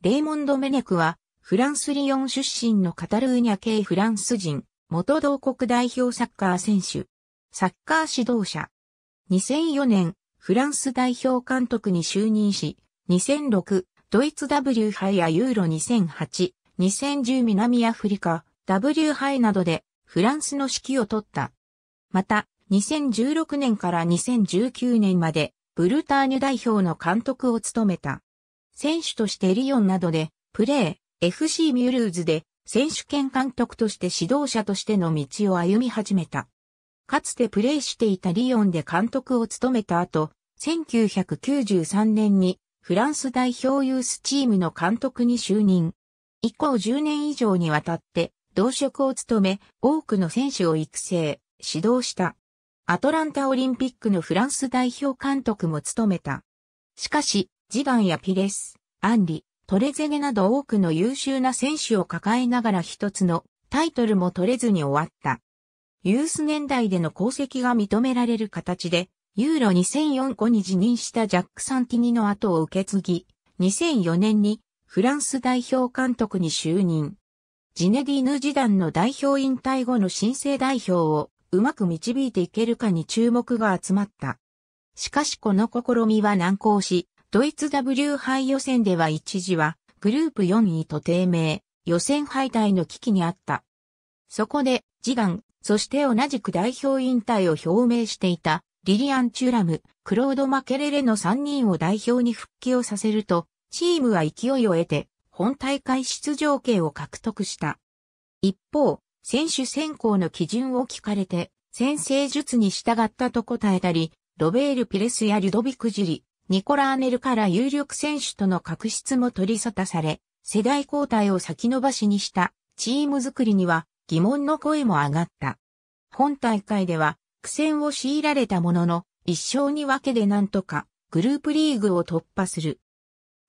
レイモンド・メネクは、フランス・リヨン出身のカタルーニャ系フランス人、元同国代表サッカー選手、サッカー指導者。2004年、フランス代表監督に就任し、2006、ドイツ W 杯やユーロ2008、2010南アフリカ、W 杯などで、フランスの指揮を取った。また、2016年から2019年まで、ブルターニュ代表の監督を務めた。選手としてリヨンなどで、プレー、FC ミュールーズで、選手権監督として指導者としての道を歩み始めた。かつてプレーしていたリヨンで監督を務めた後、1993年にフランス代表ユースチームの監督に就任。以降10年以上にわたって同職を務め、多くの選手を育成、指導した。アトランタオリンピックのフランス代表監督も務めた。しかし、ジダンやピレス、アンリ、トレゼゲなど多くの優秀な選手を抱えながら一つのタイトルも取れずに終わった。ユース年代での功績が認められる形で、ユーロ2004後に辞任したジャック・サンティニの後を受け継ぎ、2004年にフランス代表監督に就任。ジネディーヌ・ジダンの代表引退後の新生代表をうまく導いていけるかに注目が集まった。しかしこの試みは難航し、ドイツ W 杯予選では一時はグループ4位と低迷、予選敗退の危機にあった。そこで、ジガン、そして同じく代表引退を表明していたリリアン・チュラム、クロード・マケレレの3人を代表に復帰をさせると、チームは勢いを得て、本大会出場権を獲得した。一方、選手選考の基準を聞かれて、先制術に従ったと答えたり、ロベール・ピレスやリュドビク・ジリ、ニコラ・アネルから有力選手との確執も取り沙汰され、世代交代を先延ばしにしたチーム作りには疑問の声も上がった。本大会では苦戦を強いられたものの、一勝に分けでなんとかグループリーグを突破する。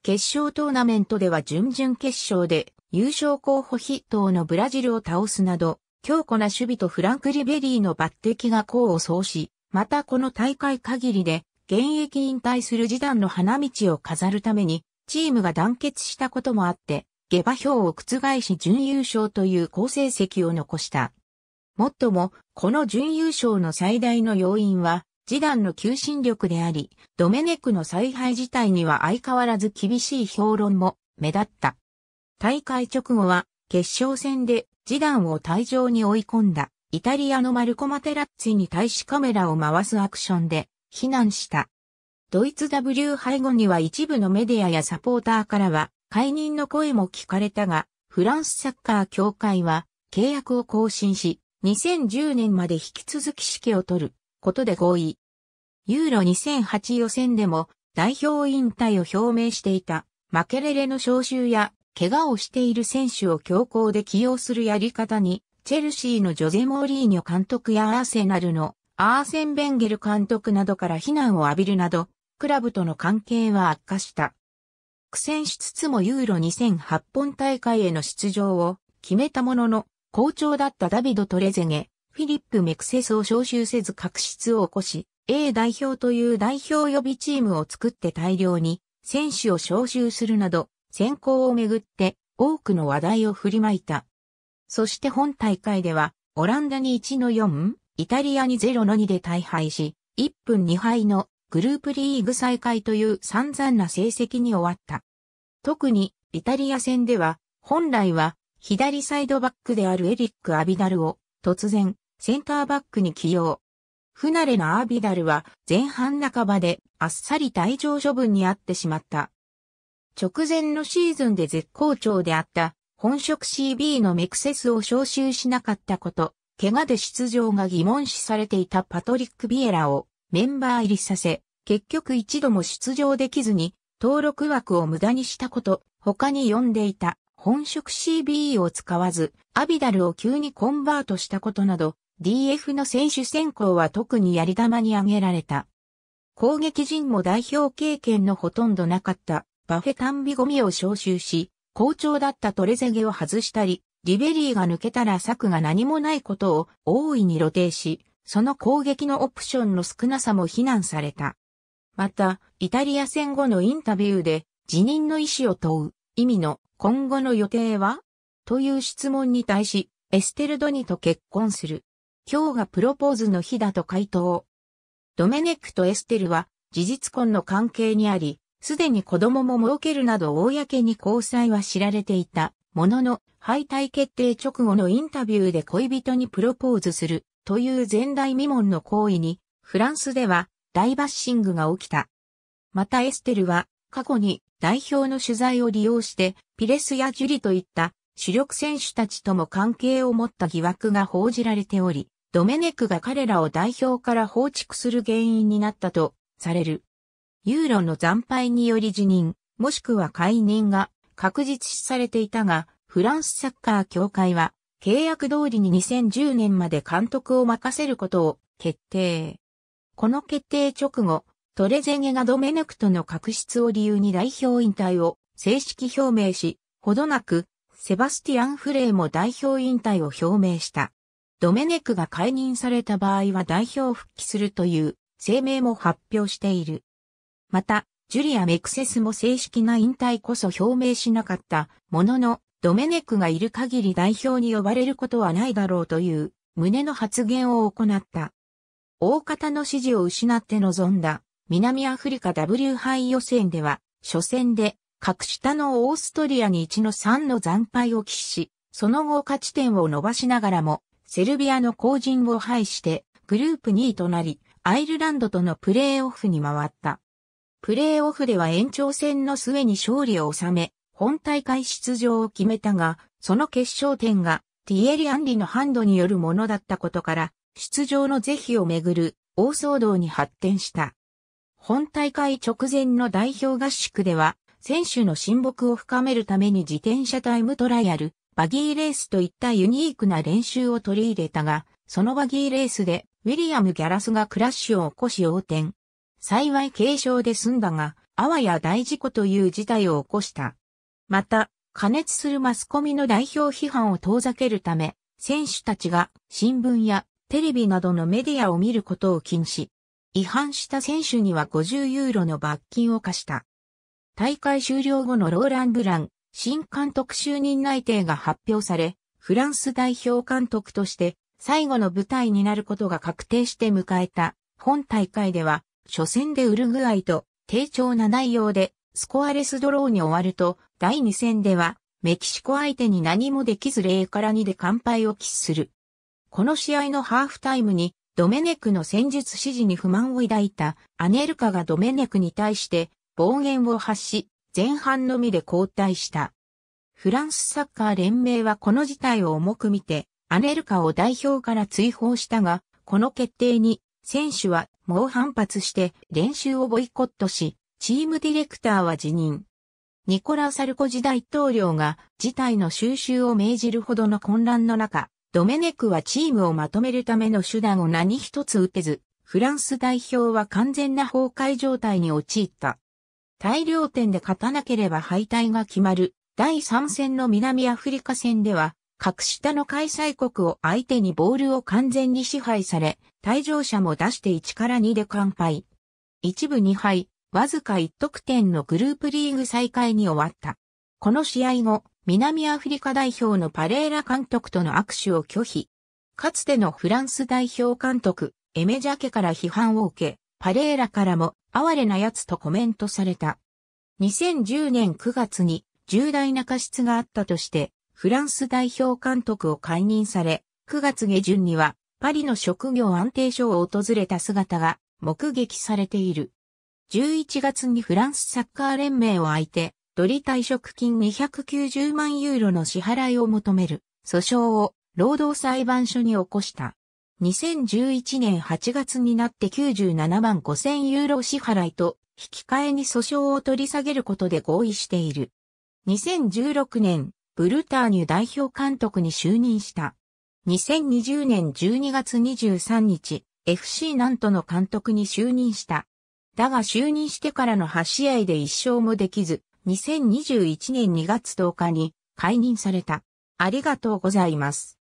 決勝トーナメントでは準々決勝で優勝候補筆頭のブラジルを倒すなど、強固な守備とフランク・リベリーの抜擢が功を奏し、またこの大会限りで現役引退する示談の花道を飾るために、チームが団結したこともあって、下馬評を覆し準優勝という好成績を残した。もっとも、この準優勝の最大の要因は、示談の求心力であり、ドメネクの采配自体には相変わらず厳しい評論も目立った。大会直後は、決勝戦で示談を退場に追い込んだ、イタリアのマルコ・マテラッツィに対しカメラを回すアクションで、非難した。ドイツ W 背後には一部のメディアやサポーターからは解任の声も聞かれたが、フランスサッカー協会は契約を更新し、2010年まで引き続き指揮を取ることで合意。ユーロ2008予選でも代表引退を表明していたマケレレの招集や怪我をしている選手を強行で起用するやり方にチェルシーのジョゼ・モーリーニョ監督やアーセナルのアーセン・ベンゲル監督などから非難を浴びるなど、クラブとの関係は悪化した。苦戦しつつもユーロ2008本大会への出場を決めたものの、好調だったダビド・トレゼゲ、フィリップ・メクセスを招集せず確執を起こし、A 代表という代表予備チームを作って大量に選手を招集するなど、選考をめぐって多くの話題を振りまいた。そして本大会では、オランダに1の4、イタリアに0の2で大敗し、1分2敗のグループリーグ再開という散々な成績に終わった。特にイタリア戦では、本来は左サイドバックであるエリック・アビダルを突然センターバックに起用。不慣れなアビダルは前半半ばであっさり退場処分にあってしまった。直前のシーズンで絶好調であった本職 CB のメクセスを招集しなかったこと、怪我で出場が疑問視されていたパトリック・ビエラをメンバー入りさせ、結局一度も出場できずに登録枠を無駄にしたこと、他に呼んでいた本職 CBE を使わず、アビダルを急にコンバートしたことなど、DF の選手選考は特にやり玉に挙げられた。攻撃陣も代表経験のほとんどなかった、バフェタンビゴミを招集し、好調だったトレゼゲを外したり、リベリーが抜けたら策が何もないことを大いに露呈し、その攻撃のオプションの少なさも非難された。また、イタリア戦後のインタビューで、辞任の意思を問う、意味の今後の予定はという質問に対し、エステルドニと結婚する。今日がプロポーズの日だと回答。ドメネックとエステルは事実婚の関係にあり、すでに子供も儲けるなど公に交際は知られていた。ものの、敗退決定直後のインタビューで恋人にプロポーズするという前代未聞の行為に、フランスでは大バッシングが起きた。またエステルは過去に代表の取材を利用してピレスやジュリといった主力選手たちとも関係を持った疑惑が報じられており、ドメネクが彼らを代表から放逐する原因になったとされる。ユーロの惨敗により辞任、もしくは解任が確実視されていたが、フランスサッカー協会は、契約通りに2010年まで監督を任せることを決定。この決定直後、トレゼゲがドメネクとの確執を理由に代表引退を正式表明し、ほどなく、セバスティアン・フレイも代表引退を表明した。ドメネクが解任された場合は代表復帰するという声明も発表している。また、ジュリア・メクセスも正式な引退こそ表明しなかったものの、ドメネクがいる限り代表に呼ばれることはないだろうという旨の発言を行った。大方の支持を失って臨んだ南アフリカ W 杯予選では、初戦で格下のオーストリアに1の3の惨敗を喫し、その後勝ち点を伸ばしながらも、セルビアの後陣を排して、グループ2位となり、アイルランドとのプレーオフに回った。プレーオフでは延長戦の末に勝利を収め、本大会出場を決めたが、その決勝点がティエリ・アンリのハンドによるものだったことから、出場の是非をめぐる大騒動に発展した。本大会直前の代表合宿では、選手の親睦を深めるために自転車タイムトライアル、バギーレースといったユニークな練習を取り入れたが、そのバギーレースでウィリアム・ギャラスがクラッシュを起こし横転。幸い軽傷で済んだが、あわや大事故という事態を起こした。また、加熱するマスコミの代表批判を遠ざけるため、選手たちが新聞やテレビなどのメディアを見ることを禁止。違反した選手には50ユーロの罰金を課した。大会終了後のローラン・ブラン、新監督就任内定が発表され、フランス代表監督として最後の舞台になることが確定して迎えた本大会では初戦でウルグアイと低調な内容でスコアレスドローに終わると、第2戦ではメキシコ相手に何もできず0から2で完敗を喫する。この試合のハーフタイムにドメネクの戦術指示に不満を抱いたアネルカがドメネクに対して暴言を発し、前半のみで交代した。フランスサッカー連盟はこの事態を重く見て、アネルカを代表から追放したが、この決定に選手は猛反発して練習をボイコットし、チームディレクターは辞任。ニコラ・サルコジ大統領が事態の収拾を命じるほどの混乱の中、ドメネクはチームをまとめるための手段を何一つ打てず、フランス代表は完全な崩壊状態に陥った。大量点で勝たなければ敗退が決まる第3戦の南アフリカ戦では格下の開催国を相手にボールを完全に支配され、退場者も出して1から2で完敗。一部2敗、わずか1得点のグループリーグ再開に終わった。この試合後、南アフリカ代表のパレーラ監督との握手を拒否。かつてのフランス代表監督、エメジャケから批判を受け、パレーラからも哀れな奴とコメントされた。2010年9月に重大な過失があったとして、フランス代表監督を解任され、9月下旬にはパリの職業安定所を訪れた姿が目撃されている。11月にフランスサッカー連盟を相手、ドリ退職金290万ユーロの支払いを求める訴訟を労働裁判所に起こした。2011年8月になって97万5000ユーロ支払いと引き換えに訴訟を取り下げることで合意している。2016年ブルターニュ代表監督に就任した。2020年12月23日、FC なんとの監督に就任した。だが就任してからの8試合で1勝もできず、2021年2月10日に解任された。ありがとうございます。